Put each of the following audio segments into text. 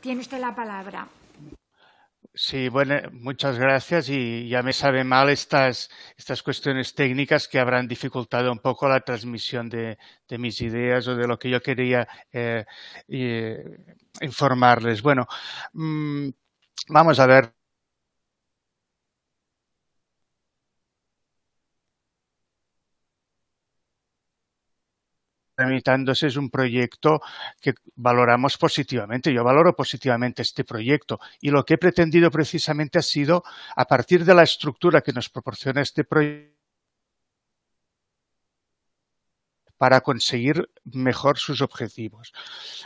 Tiene usted la palabra. Sí, bueno, muchas gracias y ya me sabe mal estas, estas cuestiones técnicas que habrán dificultado un poco la transmisión de, mis ideas o de lo que yo quería eh, eh, informarles. Bueno, mm, vamos a ver, es un proyecto que valoramos positivamente. Yo valoro positivamente este proyecto y lo que he pretendido precisamente ha sido, a partir de la estructura que nos proporciona este proyecto, para conseguir mejor sus objetivos.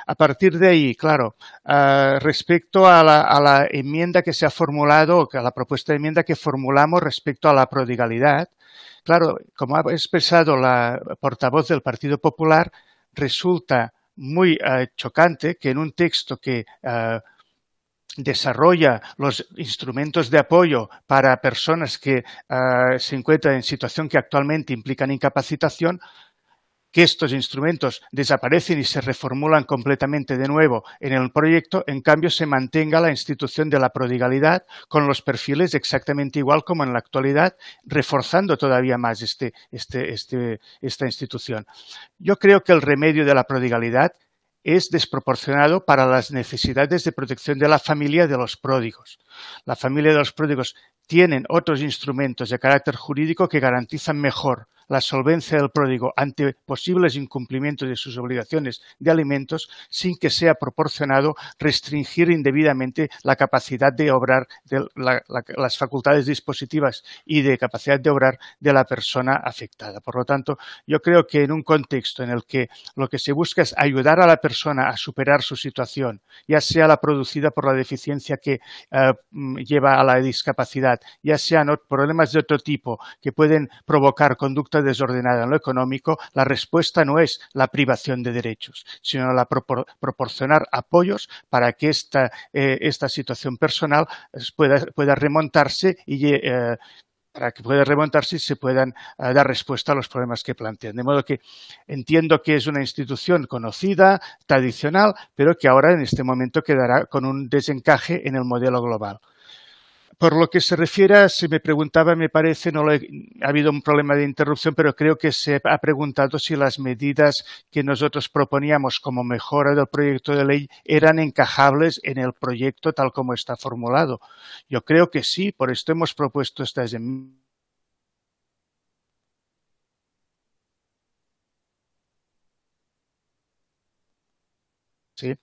A partir de ahí, claro, ah, respecto a la, enmienda que se ha formulado, a la propuesta de enmienda que formulamos respecto a la prodigalidad, claro, como ha expresado la portavoz del Partido Popular, resulta muy ah, chocante que en un texto que ah, desarrolla los instrumentos de apoyo para personas que se encuentran en situación que actualmente implican incapacitación, que estos instrumentos desaparecen y se reformulan completamente de nuevo en el proyecto, en cambio se mantenga la institución de la prodigalidad con los perfiles exactamente igual como en la actualidad, reforzando todavía más este, este, este, esta institución. Yo creo que el remedio de la prodigalidad es desproporcionado para las necesidades de protección de la familia de los pródigos. La familia de los pródigos tienen otros instrumentos de carácter jurídico que garantizan mejor la solvencia del pródigo ante posibles incumplimientos de sus obligaciones de alimentos sin que sea proporcionado restringir indebidamente la capacidad de obrar de las facultades dispositivas y de capacidad de obrar de la persona afectada. Por lo tanto, yo creo que en un contexto en el que lo que se busca es ayudar a la persona a superar su situación, ya sea la producida por la deficiencia que eh, mm, lleva a la discapacidad, ya sean problemas de otro tipo que pueden provocar conductas desordenada en lo económico, la respuesta no es la privación de derechos, sino la proporcionar apoyos para que esta, eh, situación personal pues, pueda, remontarse y eh, para que pueda remontarse y se puedan eh, dar respuesta a los problemas que plantean. De modo que entiendo que es una institución conocida, tradicional, pero que ahora en este momento quedará con un desencaje en el modelo global. Por lo que se refiere, se me preguntaba, me parece, no ha habido un problema de interrupción, pero creo que se ha preguntado si las medidas que nosotros proponíamos como mejora del proyecto de ley eran encajables en el proyecto tal como está formulado. Yo creo que sí, por esto hemos propuesto estas em-, Sí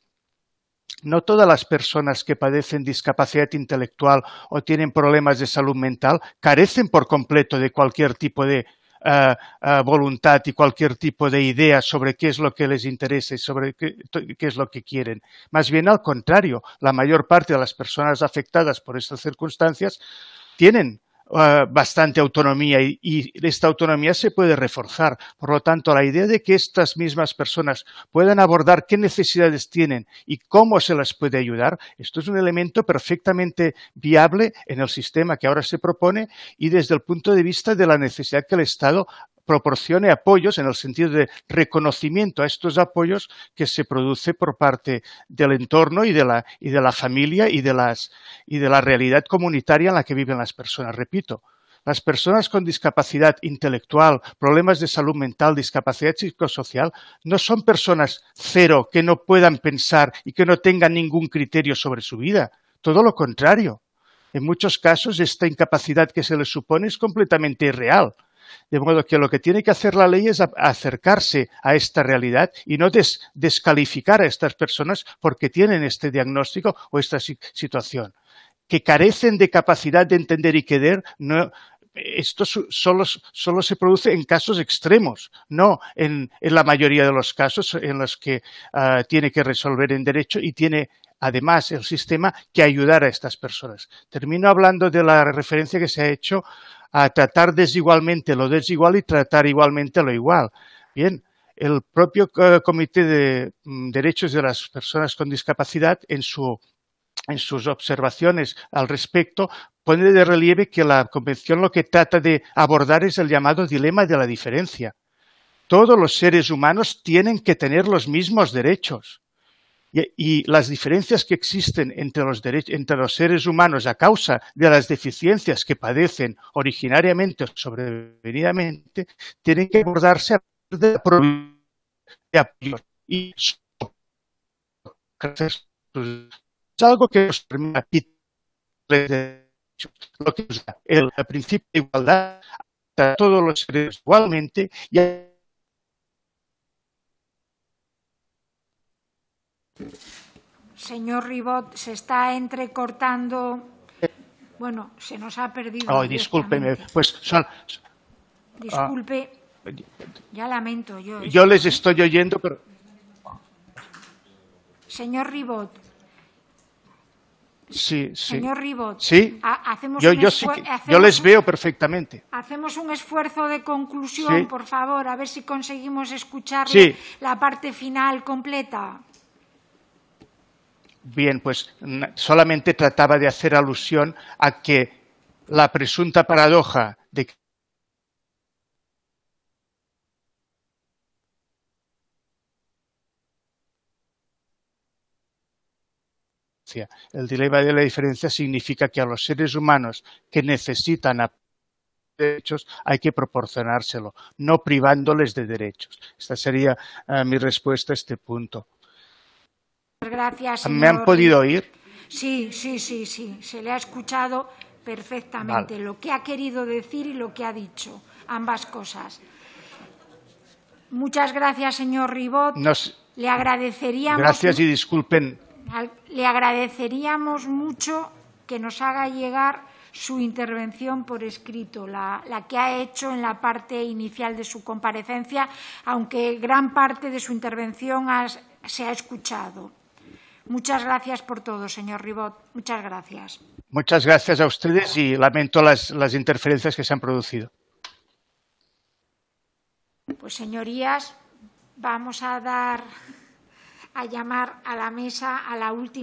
no todas las personas que padecen discapacidad intelectual o tienen problemas de salud mental carecen por completo de cualquier tipo de eh, eh, voluntad y cualquier tipo de idea sobre qué es lo que les interesa y sobre qué, qué, es lo que quieren. Más bien al contrario, la mayor parte de las personas afectadas por estas circunstancias tienen Ah, bastante autonomía y, y, esta autonomía se puede reforzar. Por lo tanto, la idea de que estas mismas personas puedan abordar qué necesidades tienen y cómo se las puede ayudar, esto es un elemento perfectamente viable en el sistema que ahora se propone y desde el punto de vista de la necesidad que el Estado proporcione apoyos en el sentido de reconocimiento a estos apoyos que se produce por parte del entorno y de la, y de la familia y de, las, y de la realidad comunitaria en la que viven las personas. Repito, las personas con discapacidad intelectual, problemas de salud mental, discapacidad psicosocial, no son personas cero que no puedan pensar y que no tengan ningún criterio sobre su vida. Todo lo contrario. En muchos casos esta incapacidad que se les supone es completamente irreal de modo que lo que tiene que hacer la ley es acercarse a esta realidad y no descalificar a estas personas porque tienen este diagnóstico o esta situación. Que carecen de capacidad de entender y querer, esto solo, solo, se produce en casos extremos, no en, la mayoría de los casos en los que ah, tiene que resolver en derecho y tiene además el sistema que ayudar a estas personas. Termino hablando de la referencia que se ha hecho a tratar desigualmente lo desigual y tratar igualmente lo igual. Bien, el propio eh, Comité de mm, Derechos de las Personas con Discapacidad en sus observaciones al respecto, pone de relieve que la Convención lo que trata de abordar es el llamado dilema de la diferencia. Todos los seres humanos tienen que tener los mismos derechos y, las diferencias que existen entre los, entre los seres humanos a causa de las deficiencias que padecen originariamente o sobrevenidamente tienen que abordarse a de la apoyo y es algo que permite lo que es el principio de igualdad a todos los seres igualmente y Señor Ribot, se está entrecortando. Bueno, se nos ha perdido. pues Disculpe. Ah. ya lamento yo. les estoy oyendo, pero. Señor Ribot. Sí, Señor Ribot. Sí. Hacemos yo, les veo perfectamente. Hacemos un esfuerzo de conclusión, por favor, a ver si conseguimos escuchar la parte final completa. Bien, pues solamente trataba de hacer alusión a que la presunta paradoja de que El dilema de la diferencia significa que a los seres humanos que necesitan derechos hay que proporcionárselo, no privándoles de derechos. Esta sería eh, mi respuesta a este punto. Gracias. ¿Me han podido oír? Sí, sí, sí, sí. Se le ha escuchado perfectamente lo que ha querido decir y lo que ha dicho. Ambas cosas. Muchas gracias, señor Ribot. Nos... Le agradeceríamos. Gracias y disculpen. Le agradeceríamos mucho que nos haga llegar su intervención por escrito, la, que ha hecho en la parte inicial de su comparecencia, aunque gran parte de su intervención se ha escuchado. Muchas gracias por todo, señor Ribot. Muchas gracias. Muchas gracias a ustedes y lamento las, las interferencias que se han producido. Pues, señorías, vamos a dar a llamar a la mesa a la última.